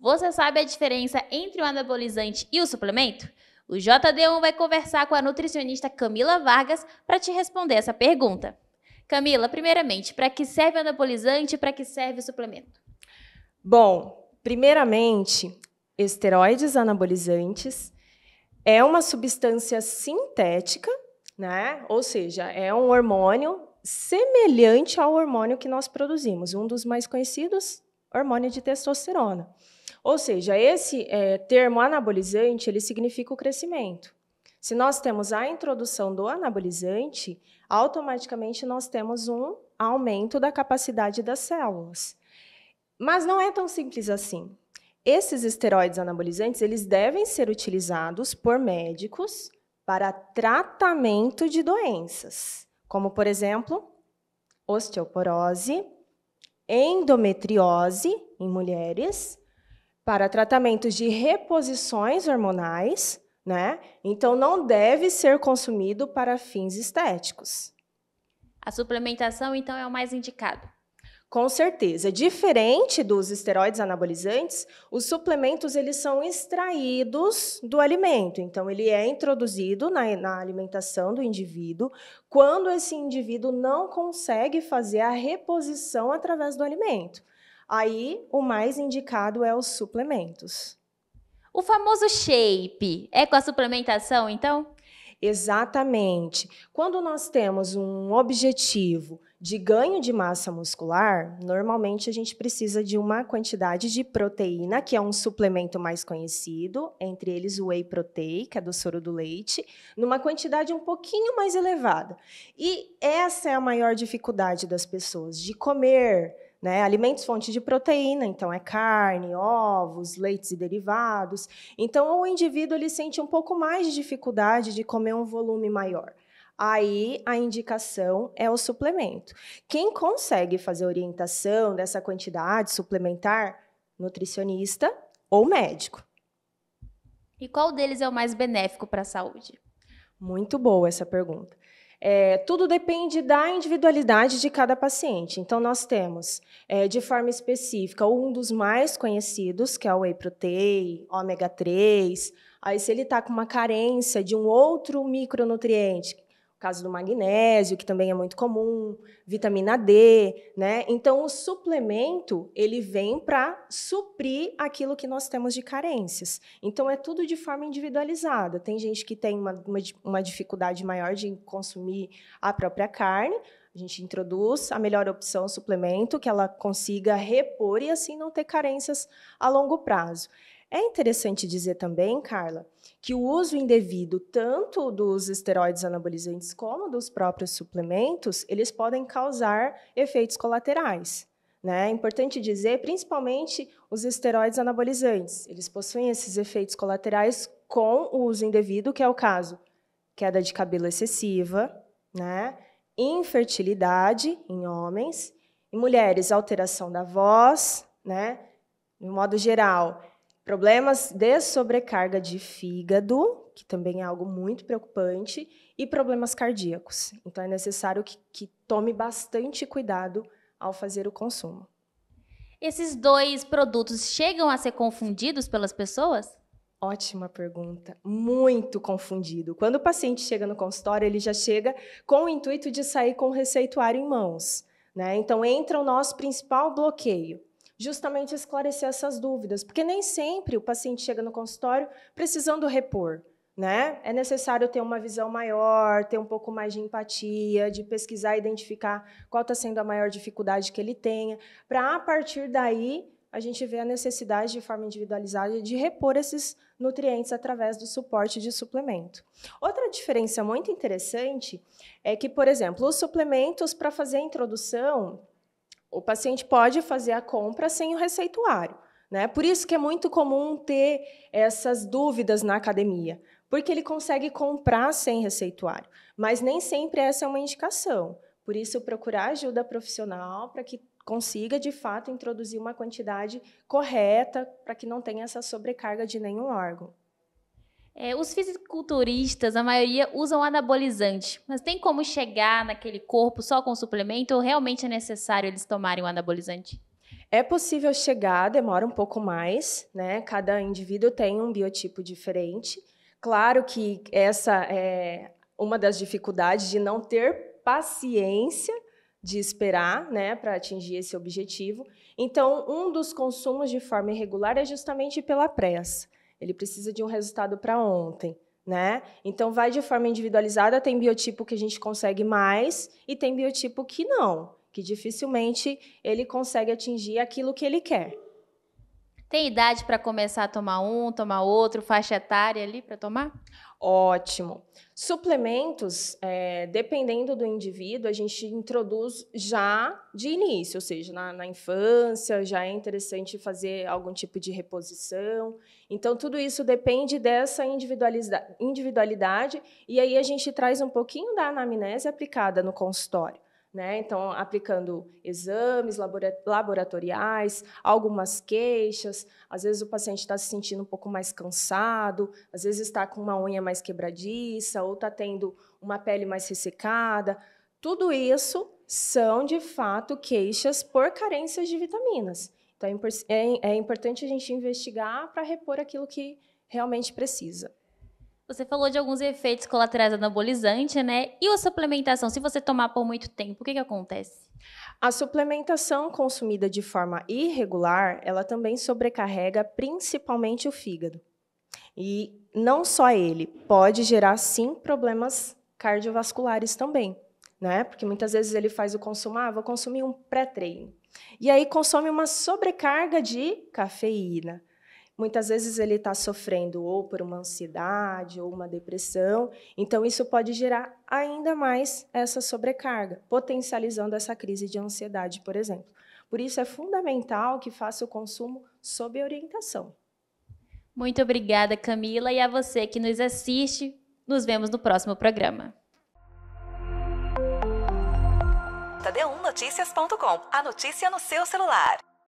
Você sabe a diferença entre o anabolizante e o suplemento? O JD1 vai conversar com a nutricionista Camila Vargas para te responder essa pergunta. Camila, primeiramente, para que serve o anabolizante e para que serve o suplemento? Bom, primeiramente, esteroides anabolizantes é uma substância sintética, né? Ou seja, é um hormônio semelhante ao hormônio que nós produzimos, um dos mais conhecidos, hormônio de testosterona. Ou seja, esse é, termo anabolizante, ele significa o crescimento. Se nós temos a introdução do anabolizante, automaticamente nós temos um aumento da capacidade das células. Mas não é tão simples assim. Esses esteroides anabolizantes, eles devem ser utilizados por médicos para tratamento de doenças, como por exemplo, osteoporose, endometriose em mulheres para tratamentos de reposições hormonais, né? Então não deve ser consumido para fins estéticos. A suplementação então é o mais indicado. Com certeza, diferente dos esteroides anabolizantes, os suplementos eles são extraídos do alimento. Então, ele é introduzido na, na alimentação do indivíduo quando esse indivíduo não consegue fazer a reposição através do alimento. Aí, o mais indicado é os suplementos. O famoso shape é com a suplementação, então? Exatamente. Quando nós temos um objetivo de ganho de massa muscular, normalmente a gente precisa de uma quantidade de proteína, que é um suplemento mais conhecido, entre eles o whey protein, que é do soro do leite, numa quantidade um pouquinho mais elevada. E essa é a maior dificuldade das pessoas, de comer né? Alimentos fonte de proteína, então é carne, ovos, leites e derivados. Então o indivíduo ele sente um pouco mais de dificuldade de comer um volume maior. Aí a indicação é o suplemento. Quem consegue fazer orientação dessa quantidade suplementar? Nutricionista ou médico. E qual deles é o mais benéfico para a saúde? Muito boa essa pergunta. É, tudo depende da individualidade de cada paciente. Então, nós temos, é, de forma específica, um dos mais conhecidos, que é o whey protein, ômega 3. Aí, se ele está com uma carência de um outro micronutriente, caso do magnésio, que também é muito comum, vitamina D, né? Então o suplemento, ele vem para suprir aquilo que nós temos de carências. Então é tudo de forma individualizada. Tem gente que tem uma, uma, uma dificuldade maior de consumir a própria carne, a gente introduz a melhor opção, o suplemento, que ela consiga repor e assim não ter carências a longo prazo. É interessante dizer também, Carla, que o uso indevido tanto dos esteroides anabolizantes como dos próprios suplementos, eles podem causar efeitos colaterais. Né? É importante dizer, principalmente os esteroides anabolizantes, eles possuem esses efeitos colaterais com o uso indevido, que é o caso queda de cabelo excessiva, né? infertilidade em homens, e mulheres alteração da voz, né? de modo geral, Problemas de sobrecarga de fígado, que também é algo muito preocupante, e problemas cardíacos. Então, é necessário que, que tome bastante cuidado ao fazer o consumo. Esses dois produtos chegam a ser confundidos pelas pessoas? Ótima pergunta. Muito confundido. Quando o paciente chega no consultório, ele já chega com o intuito de sair com o receituário em mãos. Né? Então, entra o nosso principal bloqueio, justamente esclarecer essas dúvidas, porque nem sempre o paciente chega no consultório precisando repor. Né? É necessário ter uma visão maior, ter um pouco mais de empatia, de pesquisar e identificar qual está sendo a maior dificuldade que ele tenha, para a partir daí a gente ver a necessidade de forma individualizada de repor esses nutrientes através do suporte de suplemento. Outra diferença muito interessante é que, por exemplo, os suplementos para fazer a introdução o paciente pode fazer a compra sem o receituário. Né? Por isso que é muito comum ter essas dúvidas na academia, porque ele consegue comprar sem receituário, mas nem sempre essa é uma indicação. Por isso, procurar ajuda profissional para que consiga, de fato, introduzir uma quantidade correta para que não tenha essa sobrecarga de nenhum órgão. É, os fisiculturistas, a maioria, usam anabolizante, mas tem como chegar naquele corpo só com suplemento ou realmente é necessário eles tomarem o um anabolizante? É possível chegar, demora um pouco mais, né? Cada indivíduo tem um biotipo diferente. Claro que essa é uma das dificuldades de não ter paciência de esperar, né, para atingir esse objetivo. Então, um dos consumos de forma irregular é justamente pela pressa ele precisa de um resultado para ontem. Né? Então vai de forma individualizada, tem biotipo que a gente consegue mais e tem biotipo que não, que dificilmente ele consegue atingir aquilo que ele quer. Tem idade para começar a tomar um, tomar outro, faixa etária ali para tomar? Ótimo. Suplementos, é, dependendo do indivíduo, a gente introduz já de início, ou seja, na, na, infância já é interessante fazer algum tipo de reposição. Então, tudo isso depende dessa individualidade, individualidade e aí a gente traz um pouquinho da anamnese aplicada no consultório. Né? Então, aplicando exames laboratoriais, algumas queixas, às vezes o paciente está se sentindo um pouco mais cansado, às vezes está com uma unha mais quebradiça, ou está tendo uma pele mais ressecada. Tudo isso são, de fato, queixas por carências de vitaminas. Então, é, é, é importante a gente investigar para repor aquilo que realmente precisa. Você falou de alguns efeitos colaterais anabolizante, né? E a suplementação, se você tomar por muito tempo, o que, que acontece? A suplementação consumida de forma irregular, ela também sobrecarrega principalmente o fígado. E não só ele, pode gerar sim problemas cardiovasculares também, né? Porque muitas vezes ele faz o consumo, ah, vou consumir um pré-treino. E aí consome uma sobrecarga de cafeína. Muitas vezes ele está sofrendo ou por uma ansiedade ou uma depressão, então isso pode gerar ainda mais essa sobrecarga, potencializando essa crise de ansiedade, por exemplo. Por isso é fundamental que faça o consumo sob orientação. Muito obrigada, Camila, e a você que nos assiste. Nos vemos no próximo programa. Tadeu1notícias.com A notícia no seu celular.